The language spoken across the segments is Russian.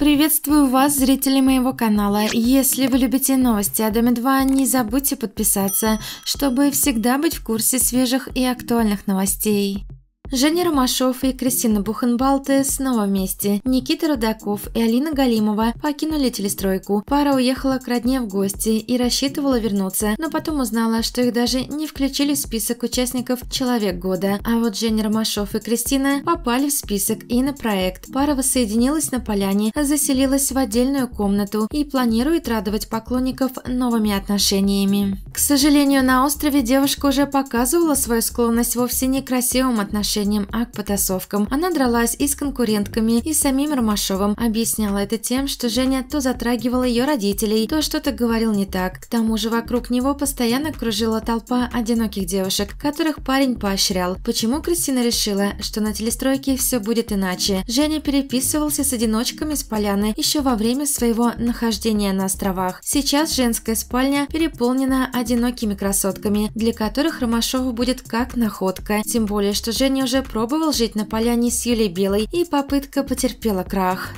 Приветствую вас, зрители моего канала. Если вы любите новости о Доме 2, не забудьте подписаться, чтобы всегда быть в курсе свежих и актуальных новостей. Женя Ромашов и Кристина Бухенбалте снова вместе. Никита Рудаков и Алина Галимова покинули телестройку. Пара уехала к родне в гости и рассчитывала вернуться, но потом узнала, что их даже не включили в список участников «Человек года». А вот Женя Ромашов и Кристина попали в список и на проект. Пара воссоединилась на поляне, заселилась в отдельную комнату и планирует радовать поклонников новыми отношениями. К сожалению, на острове девушка уже показывала свою склонность вовсе не к красивым отношениям отношением, а к потасовкам. Она дралась и с конкурентками, и с самим Ромашовым. Объясняла это тем, что Женя то затрагивала ее родителей, то что-то говорил не так. К тому же вокруг него постоянно кружила толпа одиноких девушек, которых парень поощрял. Почему Кристина решила, что на телестройке все будет иначе? Женя переписывался с одиночками с поляны еще во время своего нахождения на островах. Сейчас женская спальня переполнена одинокими красотками, для которых Ромашов будет как находка. Тем более, что Женя уже уже пробовал жить на поляне с Юлей Белой, и попытка потерпела крах.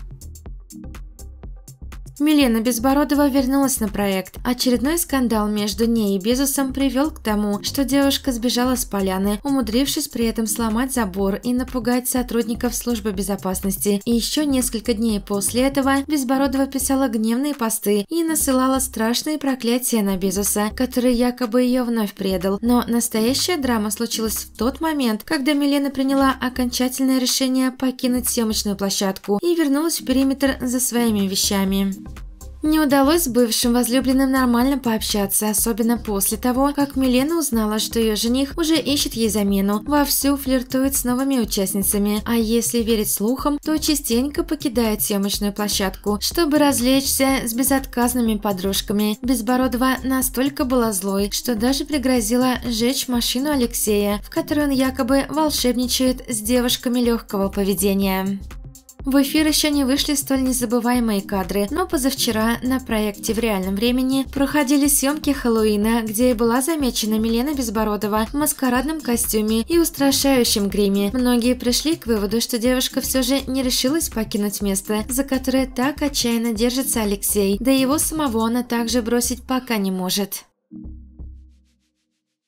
Милена Безбородова вернулась на проект. Очередной скандал между ней и Безусом привел к тому, что девушка сбежала с поляны, умудрившись при этом сломать забор и напугать сотрудников службы безопасности. И еще несколько дней после этого Безбородова писала гневные посты и насылала страшные проклятия на Безуса, который якобы ее вновь предал. Но настоящая драма случилась в тот момент, когда Милена приняла окончательное решение покинуть съемочную площадку и вернулась в периметр за своими вещами. Не удалось с бывшим возлюбленным нормально пообщаться, особенно после того, как Милена узнала, что ее жених уже ищет ей замену, вовсю флиртует с новыми участницами, а если верить слухам, то частенько покидает съемочную площадку, чтобы развлечься с безотказными подружками. Безбородова настолько была злой, что даже пригрозила сжечь машину Алексея, в которой он якобы волшебничает с девушками легкого поведения. В эфир еще не вышли столь незабываемые кадры, но позавчера на проекте в реальном времени проходили съемки Хэллоуина, где была замечена Милена Безбородова в маскарадном костюме и устрашающем гриме. Многие пришли к выводу, что девушка все же не решилась покинуть место, за которое так отчаянно держится Алексей, да его самого она также бросить пока не может.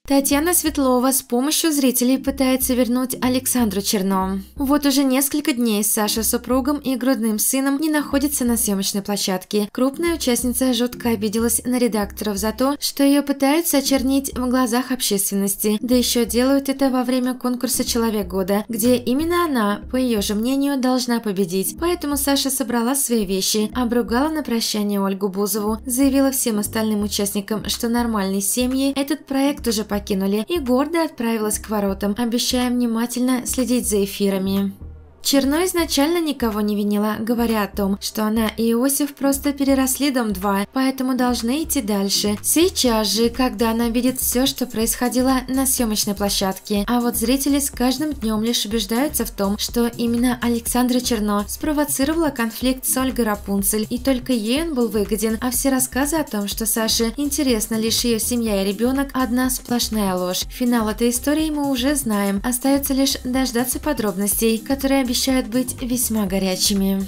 Татьяна Светлова с помощью зрителей пытается вернуть Александру Черно. Вот уже несколько дней Саша с супругом и грудным сыном не находится на съемочной площадке. Крупная участница жутко обиделась на редакторов за то, что ее пытаются очернить в глазах общественности. Да еще делают это во время конкурса «Человек года», где именно она, по ее же мнению, должна победить. Поэтому Саша собрала свои вещи, обругала на прощание Ольгу Бузову, заявила всем остальным участникам, что нормальной семьи этот проект уже покинули и гордо отправилась к воротам, обещая внимательно следить за эфирами. Черно изначально никого не винила, говоря о том, что она и Иосиф просто переросли дом 2, поэтому должны идти дальше. Сейчас же, когда она видит все, что происходило на съемочной площадке, а вот зрители с каждым днем лишь убеждаются в том, что именно Александра Черно спровоцировала конфликт с Ольгой Рапунцель, и только ей он был выгоден, а все рассказы о том, что Саше интересна лишь ее семья и ребенок, одна сплошная ложь. Финал этой истории мы уже знаем, остается лишь дождаться подробностей, которые обещают обещают быть весьма горячими.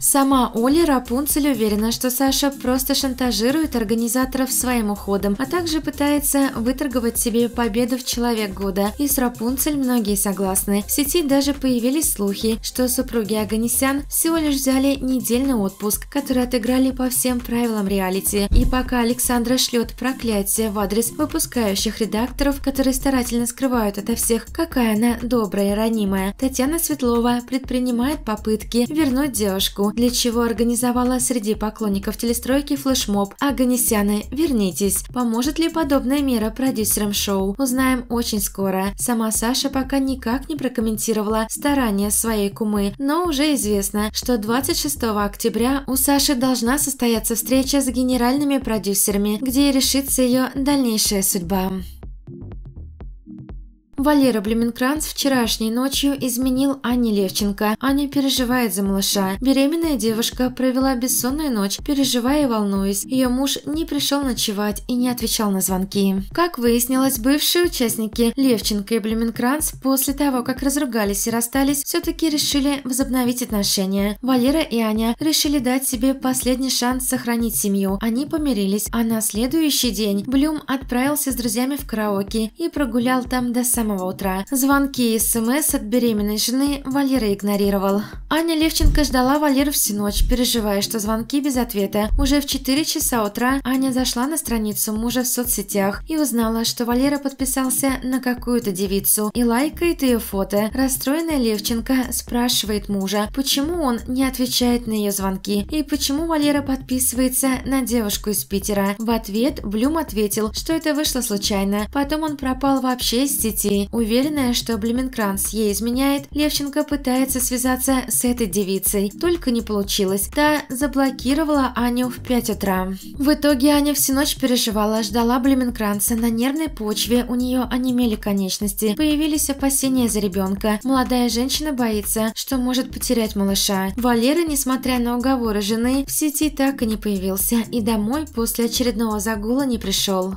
Сама Оля Рапунцель уверена, что Саша просто шантажирует организаторов своим уходом, а также пытается выторговать себе победу в «Человек года». И с Рапунцель многие согласны. В сети даже появились слухи, что супруги Аганесян всего лишь взяли недельный отпуск, который отыграли по всем правилам реалити. И пока Александра шлет проклятие в адрес выпускающих редакторов, которые старательно скрывают ото всех, какая она добрая и ранимая, Татьяна Светлова предпринимает попытки вернуть девушку девушку, для чего организовала среди поклонников телестройки флешмоб «Аганесяны, вернитесь». Поможет ли подобная мера продюсерам шоу, узнаем очень скоро. Сама Саша пока никак не прокомментировала старания своей кумы, но уже известно, что 26 октября у Саши должна состояться встреча с генеральными продюсерами, где решится ее дальнейшая судьба. Валера Блюменкранц вчерашней ночью изменил Анне Левченко. Аня переживает за малыша. Беременная девушка провела бессонную ночь, переживая и волнуясь. Ее муж не пришел ночевать и не отвечал на звонки. Как выяснилось, бывшие участники Левченко и Блюменкранц после того, как разругались и расстались, все-таки решили возобновить отношения. Валера и Аня решили дать себе последний шанс сохранить семью. Они помирились, а на следующий день Блюм отправился с друзьями в караоке и прогулял там до самого самого утра. Звонки и смс от беременной жены Валера игнорировал. Аня Левченко ждала Валера всю ночь, переживая, что звонки без ответа. Уже в 4 часа утра Аня зашла на страницу мужа в соцсетях и узнала, что Валера подписался на какую-то девицу и лайкает ее фото. Расстроенная Левченко спрашивает мужа, почему он не отвечает на ее звонки и почему Валера подписывается на девушку из Питера. В ответ Блюм ответил, что это вышло случайно, потом он пропал вообще из сети Уверенная, что Блюменкранц ей изменяет, Левченко пытается связаться с этой девицей, только не получилось. Та заблокировала Аню в 5 утра. В итоге Аня всю ночь переживала, ждала Блюменкранца на нервной почве, у нее онемели конечности, появились опасения за ребенка. Молодая женщина боится, что может потерять малыша. Валера, несмотря на уговоры жены, в сети так и не появился и домой после очередного загула не пришел.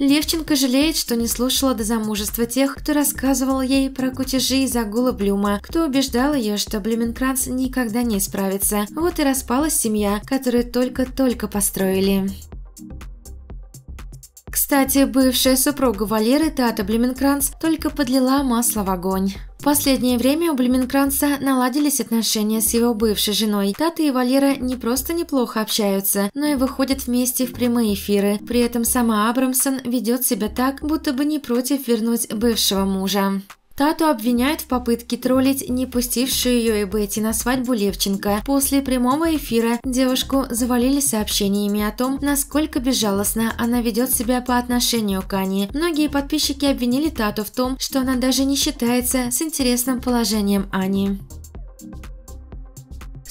Левченко жалеет, что не слушала до замужества тех, кто рассказывал ей про кутежи и загулы Блюма, кто убеждал ее, что Блюменкранц никогда не справится. Вот и распалась семья, которую только-только построили. Кстати, бывшая супруга Валеры Тата Блюменкранц только подлила масло в огонь. В последнее время у Блюменкранца наладились отношения с его бывшей женой. Тата и Валера не просто неплохо общаются, но и выходят вместе в прямые эфиры. При этом сама Абрамсон ведет себя так, будто бы не против вернуть бывшего мужа. Тату обвиняют в попытке троллить не пустившую ее и Бетти на свадьбу Левченко. После прямого эфира девушку завалили сообщениями о том, насколько безжалостно она ведет себя по отношению к Ане. Многие подписчики обвинили Тату в том, что она даже не считается с интересным положением Ани.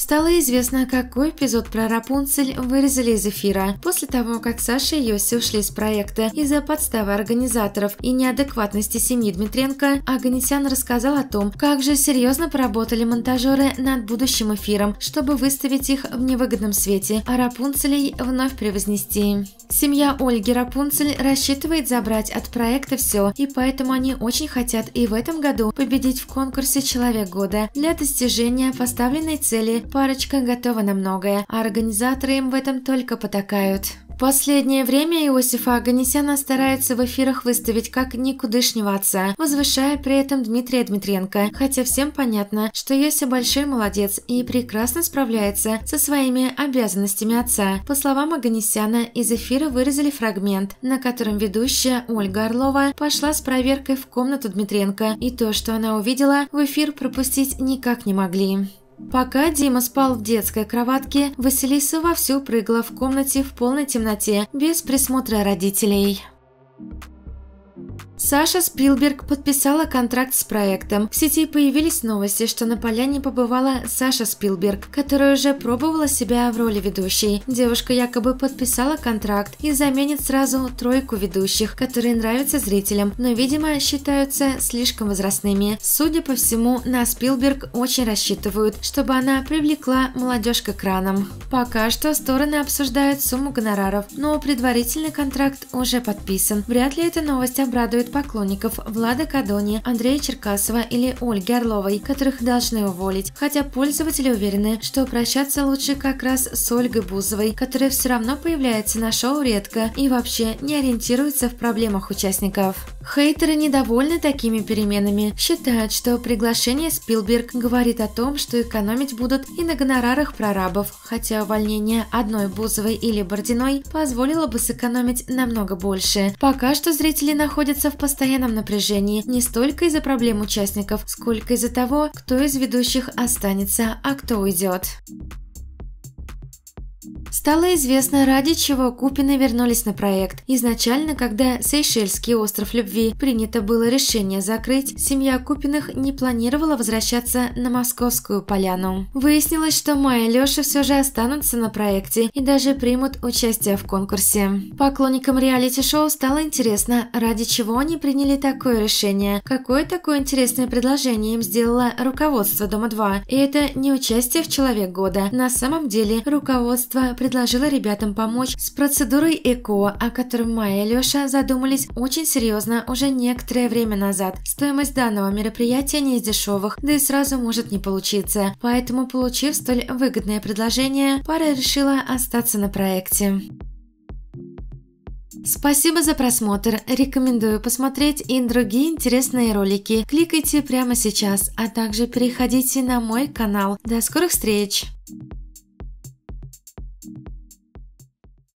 Стало известно, какой эпизод про Рапунцель вырезали из эфира после того, как Саша и Йоси ушли из проекта из-за подставы организаторов и неадекватности семьи Дмитренко, Аганесян рассказал о том, как же серьезно поработали монтажеры над будущим эфиром, чтобы выставить их в невыгодном свете, а Рапунцелей вновь превознести. Семья Ольги Рапунцель рассчитывает забрать от проекта все, и поэтому они очень хотят и в этом году победить в конкурсе «Человек года» для достижения поставленной цели – Парочка готова на многое, а организаторы им в этом только потакают. В последнее время Иосифа Аганесяна стараются в эфирах выставить как никудышнего отца, возвышая при этом Дмитрия Дмитренко, хотя всем понятно, что Йося большой молодец и прекрасно справляется со своими обязанностями отца. По словам Аганесяна, из эфира вырезали фрагмент, на котором ведущая Ольга Орлова пошла с проверкой в комнату Дмитренко, и то, что она увидела, в эфир пропустить никак не могли. Пока Дима спал в детской кроватке, Василиса вовсю прыгала в комнате в полной темноте, без присмотра родителей. Саша Спилберг подписала контракт с проектом. В сети появились новости, что на поляне побывала Саша Спилберг, которая уже пробовала себя в роли ведущей. Девушка якобы подписала контракт и заменит сразу тройку ведущих, которые нравятся зрителям, но, видимо, считаются слишком возрастными. Судя по всему, на Спилберг очень рассчитывают, чтобы она привлекла молодежь к экранам. Пока что стороны обсуждают сумму гонораров, но предварительный контракт уже подписан. Вряд ли эта новость обрадует поклонников Влада Кадони, Андрея Черкасова или Ольги Орловой, которых должны уволить, хотя пользователи уверены, что прощаться лучше как раз с Ольгой Бузовой, которая все равно появляется на шоу редко и вообще не ориентируется в проблемах участников. Хейтеры недовольны такими переменами, считают, что приглашение Спилберг говорит о том, что экономить будут и на гонорарах прорабов, хотя увольнение одной Бузовой или Бординой позволило бы сэкономить намного больше. Пока что зрители находятся в постоянном напряжении не столько из-за проблем участников, сколько из-за того, кто из ведущих останется, а кто уйдет. Стало известно, ради чего Купины вернулись на проект. Изначально, когда Сейшельский остров любви принято было решение закрыть, семья Купиных не планировала возвращаться на Московскую поляну. Выяснилось, что Майя и Леша все же останутся на проекте и даже примут участие в конкурсе. Поклонникам реалити-шоу стало интересно, ради чего они приняли такое решение, какое такое интересное предложение им сделало руководство Дома-2. И это не участие в «Человек года». На самом деле, руководство общества предложило ребятам помочь с процедурой ЭКО, о котором Майя и Леша задумались очень серьезно уже некоторое время назад. Стоимость данного мероприятия не из дешевых, да и сразу может не получиться. Поэтому, получив столь выгодное предложение, пара решила остаться на проекте. Спасибо за просмотр. Рекомендую посмотреть и другие интересные ролики. Кликайте прямо сейчас, а также переходите на мой канал. До скорых встреч!